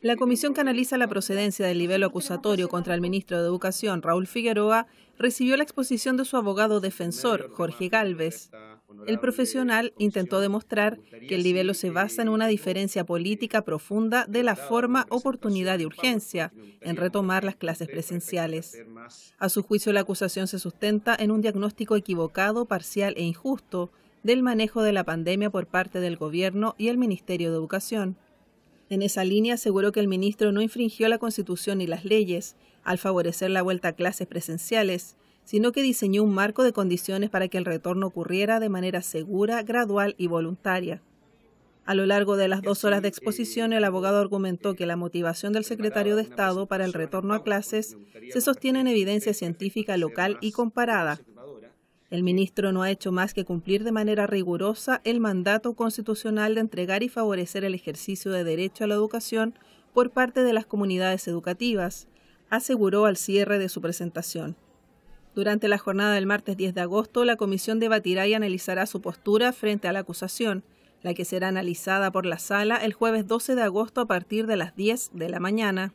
La comisión que analiza la procedencia del nivel acusatorio contra el ministro de Educación, Raúl Figueroa, recibió la exposición de su abogado defensor, Jorge Galvez. El profesional intentó demostrar que el libelo se basa en una diferencia política profunda de la forma, oportunidad y urgencia en retomar las clases presenciales. A su juicio, la acusación se sustenta en un diagnóstico equivocado, parcial e injusto del manejo de la pandemia por parte del gobierno y el Ministerio de Educación. En esa línea aseguró que el ministro no infringió la Constitución ni las leyes al favorecer la vuelta a clases presenciales, sino que diseñó un marco de condiciones para que el retorno ocurriera de manera segura, gradual y voluntaria. A lo largo de las dos horas de eh, exposición, el abogado argumentó que la motivación del secretario de Estado para el retorno a clases se sostiene en evidencia científica local y comparada, el ministro no ha hecho más que cumplir de manera rigurosa el mandato constitucional de entregar y favorecer el ejercicio de derecho a la educación por parte de las comunidades educativas, aseguró al cierre de su presentación. Durante la jornada del martes 10 de agosto, la comisión debatirá y analizará su postura frente a la acusación, la que será analizada por la sala el jueves 12 de agosto a partir de las 10 de la mañana.